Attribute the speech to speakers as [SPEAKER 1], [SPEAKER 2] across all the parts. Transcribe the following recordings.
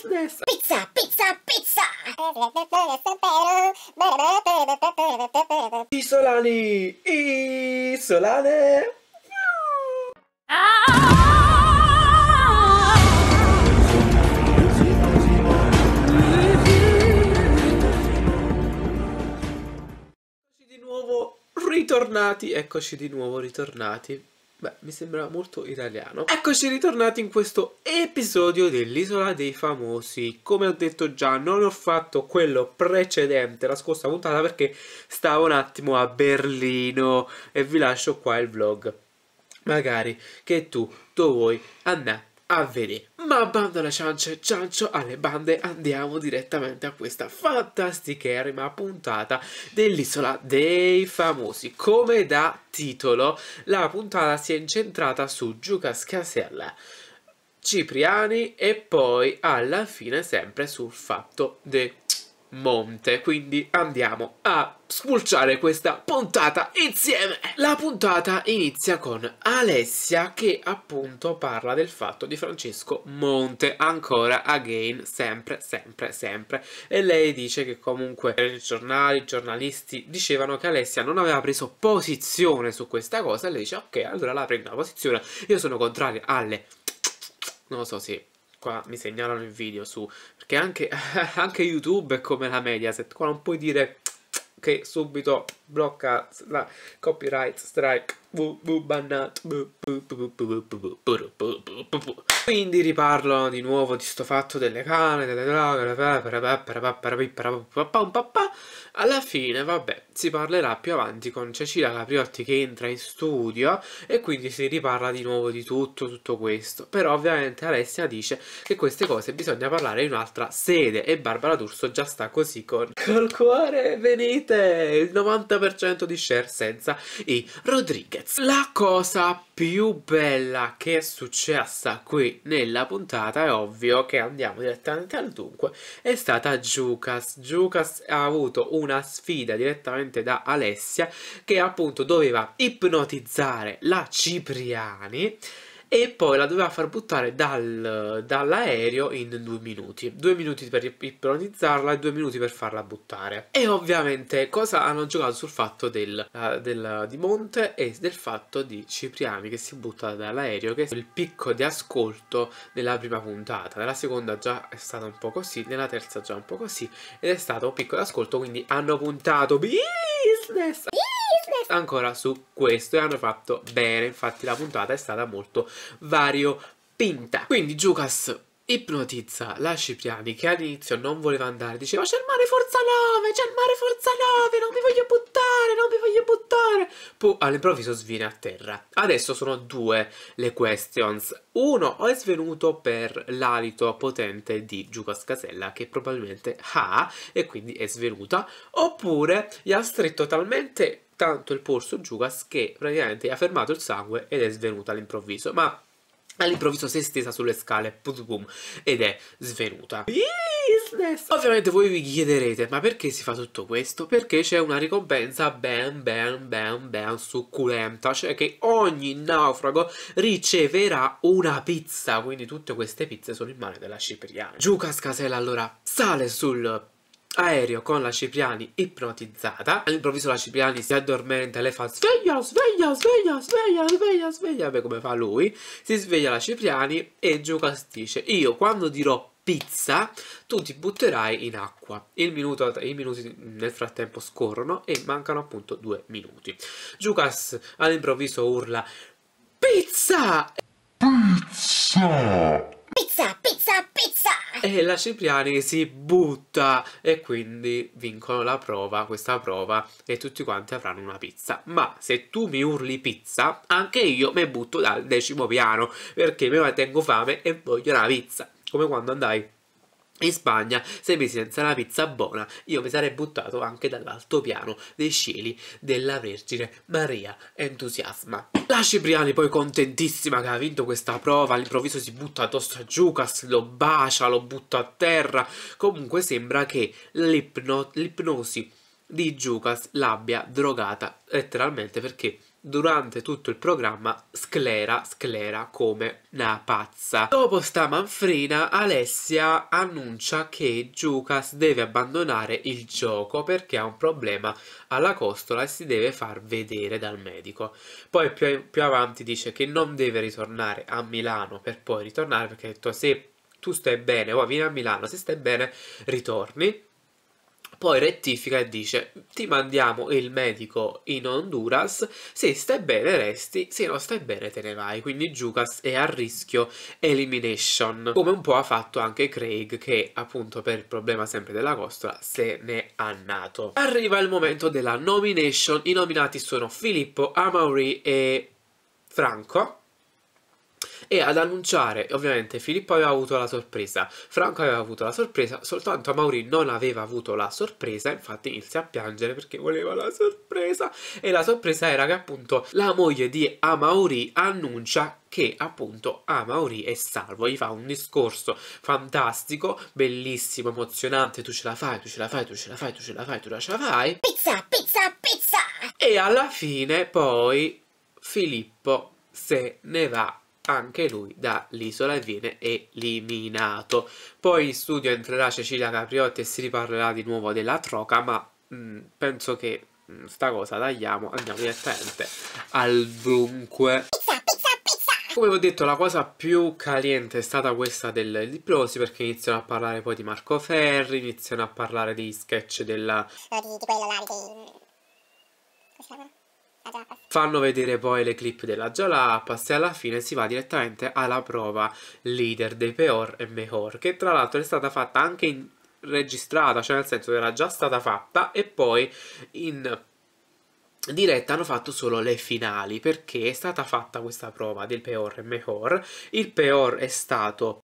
[SPEAKER 1] Business. Pizza, pizza, pizza! Isolani! Isolane! Di nuovo ritornati, eccoci di nuovo ritornati Beh, mi sembra molto italiano. Eccoci ritornati in questo episodio dell'Isola dei Famosi. Come ho detto già, non ho fatto quello precedente, la scorsa puntata, perché stavo un attimo a Berlino e vi lascio qua il vlog. Magari che tu, tu vuoi andare a vedere. Ma bando alla ciance, ciancio alle bande, andiamo direttamente a questa fantasticherima puntata dell'Isola dei Famosi. Come da titolo, la puntata si è incentrata su Giucas Casella, Cipriani e poi alla fine sempre sul fatto dei monte, quindi andiamo a spulciare questa puntata insieme! La puntata inizia con Alessia che appunto parla del fatto di Francesco Monte, ancora, again, sempre, sempre, sempre. E lei dice che comunque i giornali, i giornalisti dicevano che Alessia non aveva preso posizione su questa cosa e lei dice ok, allora la prendo la posizione, io sono contraria alle... non so se... Sì Qua mi segnalano il video su... Perché anche, anche YouTube è come la Mediaset. Qua non puoi dire che subito blocca la copyright strike bu, bu, bannat, quindi riparlo di nuovo di sto fatto delle cane delle droghe alla fine vabbè si parlerà più avanti con Cecilia Capriotti che entra in studio e quindi si riparla di nuovo di tutto tutto questo però ovviamente Alessia dice che queste cose bisogna parlare in un'altra sede e Barbara D'Urso già sta così con col cuore venite il 90 30% di share senza i Rodriguez. La cosa più bella che è successa qui nella puntata è ovvio che andiamo direttamente al dunque è stata Jukas. Jukas ha avuto una sfida direttamente da Alessia che appunto doveva ipnotizzare la Cipriani e poi la doveva far buttare dal, dall'aereo in due minuti. Due minuti per ipponizzarla e due minuti per farla buttare. E ovviamente cosa hanno giocato sul fatto del, uh, del, di Monte e del fatto di Cipriani che si butta dall'aereo, che è il picco di ascolto della prima puntata. Nella seconda già è stata un po' così, nella terza già un po' così, ed è stato un picco di ascolto, quindi hanno puntato business! ancora su questo e hanno fatto bene, infatti la puntata è stata molto variopinta. Quindi Jukas ipnotizza la Cipriani che all'inizio non voleva andare, diceva c'è il mare forza 9, c'è il mare forza 9, non mi voglio buttare, non mi voglio buttare. Poi all'improvviso sviene a terra. Adesso sono due le questions. Uno è svenuto per l'alito potente di Giucas Casella che probabilmente ha e quindi è svenuta, oppure gli ha stretto talmente tanto il polso Giugas che praticamente ha fermato il sangue ed è svenuta all'improvviso, ma all'improvviso si è stesa sulle scale pum, pum, ed è svenuta. Business. Ovviamente voi vi chiederete ma perché si fa tutto questo? Perché c'è una ricompensa ben ben ben ben succulenta Cioè che ogni naufrago riceverà una pizza Quindi tutte queste pizze sono in mano della Cipriana Giù Casella allora sale sul aereo con la Cipriani ipnotizzata. All'improvviso la Cipriani si addormenta e lei fa sveglia, sveglia, sveglia, sveglia, sveglia, sveglia, beh come fa lui. Si sveglia la Cipriani e giù castisce. Io quando dirò pizza, tu ti butterai in acqua. Minuto, I minuti nel frattempo scorrono e mancano appunto due minuti. Giucas all'improvviso urla Pizza! Pizza! Pizza, pizza, pizza! e la Cipriani si butta e quindi vincono la prova, questa prova e tutti quanti avranno una pizza. Ma se tu mi urli pizza, anche io mi butto dal decimo piano perché mi tengo fame e voglio una pizza, come quando andai in Spagna, sei mesi senza la pizza buona, io mi sarei buttato anche dall'altopiano dei cieli della Vergine Maria. Entusiasma. La Cipriani, poi contentissima che ha vinto questa prova, all'improvviso si butta addosso a Giucas, lo bacia, lo butta a terra. Comunque sembra che l'ipnosi di Giucas l'abbia drogata letteralmente perché durante tutto il programma sclera, sclera come una pazza. Dopo sta manfrina, Alessia annuncia che Jukas deve abbandonare il gioco perché ha un problema alla costola e si deve far vedere dal medico. Poi più, più avanti dice che non deve ritornare a Milano per poi ritornare perché ha detto se tu stai bene, poi oh, vieni a Milano, se stai bene ritorni poi rettifica e dice: Ti mandiamo il medico in Honduras. Se stai bene, resti. Se non stai bene, te ne vai. Quindi Jukas è a rischio elimination. Come un po' ha fatto anche Craig, che appunto per il problema sempre della costola se ne è nato. Arriva il momento della nomination. I nominati sono Filippo, Amaury e Franco e ad annunciare ovviamente Filippo aveva avuto la sorpresa, Franco aveva avuto la sorpresa, soltanto Mauri non aveva avuto la sorpresa, infatti inizia a piangere perché voleva la sorpresa e la sorpresa era che appunto la moglie di Amaury annuncia che appunto Amaury è salvo, gli fa un discorso fantastico, bellissimo, emozionante, tu ce la fai, tu ce la fai, tu ce la fai, tu ce la fai, tu ce la fai. Pizza, pizza, pizza! E alla fine poi Filippo se ne va anche lui dall'isola e viene eliminato. Poi in studio entrerà Cecilia Capriotti e si riparlerà di nuovo della troca, ma mh, mm, penso che mh, mm, sta cosa tagliamo, andiamo direttamente al dunque. Come vi ho detto la cosa più caliente è stata questa del Diplosi perché iniziano a parlare poi di Marco Ferri, iniziano a parlare di sketch della... di, di quello là, di... Come si chiama? Fanno vedere poi le clip della Jalapas e alla fine si va direttamente alla prova leader dei Peor e Mejor, che tra l'altro è stata fatta anche in registrata, cioè nel senso che era già stata fatta e poi in diretta hanno fatto solo le finali perché è stata fatta questa prova del Peor e Mejor. Il Peor è stato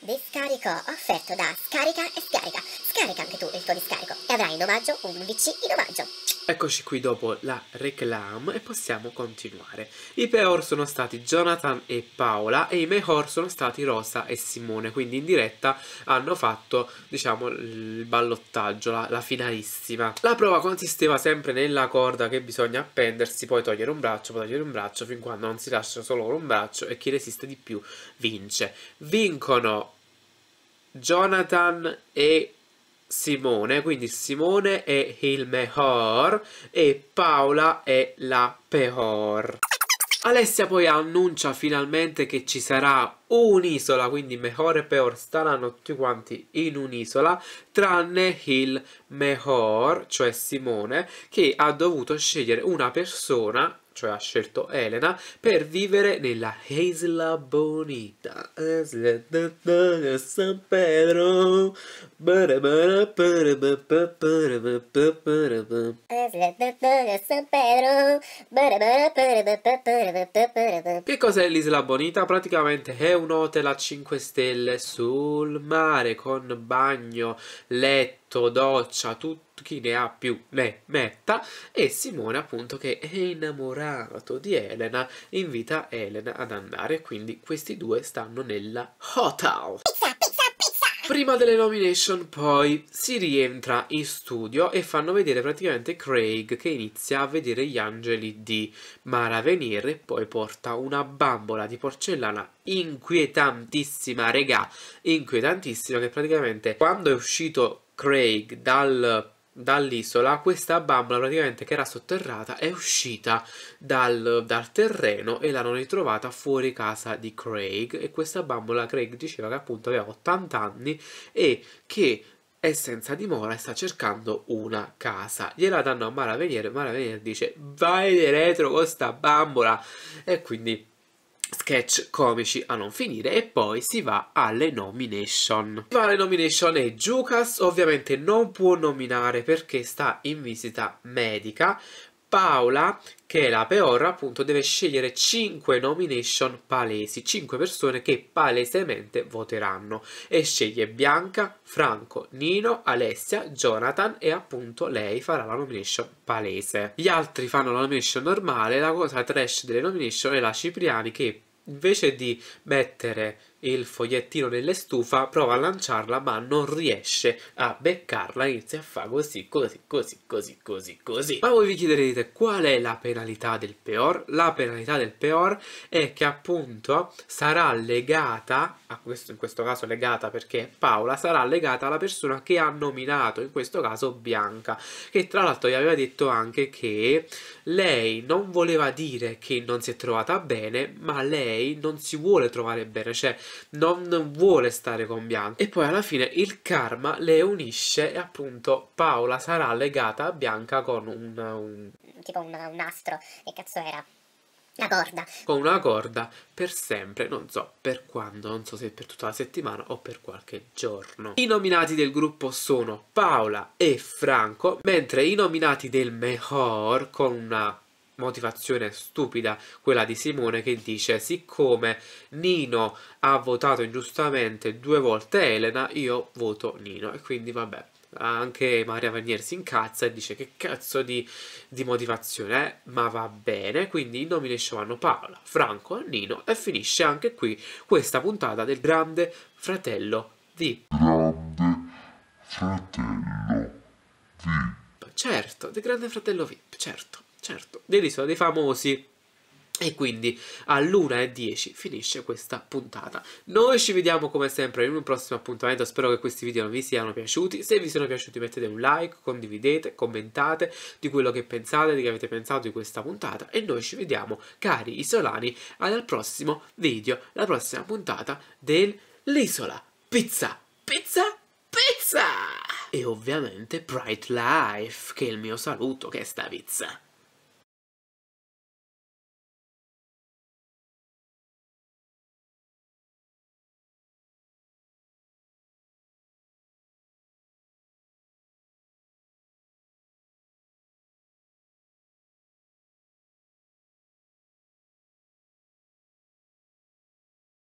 [SPEAKER 1] Discarico offerto da Scarica e Scarica Scarica anche tu il tuo discarico e avrai in omaggio un VC in omaggio. Eccoci qui dopo la reclam e possiamo continuare. I peor sono stati Jonathan e Paola e i mejor sono stati Rosa e Simone, quindi in diretta hanno fatto, diciamo, il ballottaggio, la, la finalissima. La prova consisteva sempre nella corda che bisogna appendersi, poi togliere un braccio, poi togliere un braccio, fin quando non si lascia solo un braccio e chi resiste di più vince. Vincono Jonathan e Paola. Simone, quindi Simone è il mejor e Paola è la peor. Alessia poi annuncia finalmente che ci sarà un'isola, quindi mejor e peor staranno tutti quanti in un'isola, tranne il mejor, cioè Simone, che ha dovuto scegliere una persona cioè ha scelto Elena, per vivere nella Isla Bonita. San Pedro. Che cos'è l'Isla Bonita? Praticamente è un hotel a 5 stelle sul mare con bagno, letto tutto, doccia, tutto, chi ne ha più ne metta, e Simone appunto che è innamorato di Elena invita Elena ad andare, quindi questi due stanno nella hotel. Pizza, pizza, pizza! Prima delle nomination poi si rientra in studio e fanno vedere praticamente Craig che inizia a vedere gli angeli di Mara venire e poi porta una bambola di porcellana inquietantissima, regà, inquietantissima che praticamente quando è uscito Craig dal, dall'isola, questa bambola praticamente che era sotterrata è uscita dal, dal terreno e l'hanno ritrovata fuori casa di Craig e questa bambola Craig diceva che appunto aveva 80 anni e che è senza dimora e sta cercando una casa. Gliela danno a Maravenier e Maravenier dice vai di retro con sta bambola e quindi sketch comici a non finire e poi si va alle nomination. Si va alle nomination e Jukas ovviamente non può nominare perché sta in visita medica, Paola, che è la peor, appunto, deve scegliere 5 nomination palesi, 5 persone che palesemente voteranno. E sceglie Bianca, Franco, Nino, Alessia, Jonathan e appunto lei farà la nomination palese. Gli altri fanno la nomination normale, la cosa trash delle nomination è la Cipriani che invece di mettere il fogliettino nelle stufa prova a lanciarla ma non riesce a beccarla inizia a fare così così così così così così ma voi vi chiederete qual è la penalità del peor la penalità del peor è che appunto sarà legata a questo in questo caso legata perché Paola sarà legata alla persona che ha nominato in questo caso Bianca che tra l'altro gli aveva detto anche che lei non voleva dire che non si è trovata bene ma lei lei non si vuole trovare bene, cioè non vuole stare con Bianca. E poi alla fine il karma le unisce e appunto Paola sarà legata a Bianca con un... un... tipo un, un astro, che cazzo era? Una corda. Con una corda per sempre, non so per quando, non so se per tutta la settimana o per qualche giorno. I nominati del gruppo sono Paola e Franco, mentre i nominati del Mejor con una motivazione stupida, quella di Simone che dice siccome Nino ha votato ingiustamente due volte Elena, io voto Nino e quindi vabbè. Anche Maria Vanier si incazza e dice che cazzo di, di motivazione è, eh? ma va bene. Quindi in nomination vanno Paola, Franco, Nino e finisce anche qui questa puntata del Grande Fratello di... Grande Fratello VIP. Certo, del Grande Fratello VIP, certo certo, dell'isola dei famosi. E quindi e all'1.10 finisce questa puntata. Noi ci vediamo come sempre in un prossimo appuntamento. Spero che questi video vi siano piaciuti. Se vi sono piaciuti mettete un like, condividete, commentate di quello che pensate, di che avete pensato di questa puntata. E noi ci vediamo, cari isolani, al prossimo video, la prossima puntata dell'isola. Pizza, pizza, pizza! E ovviamente Bright Life, che è il mio saluto, che è sta pizza.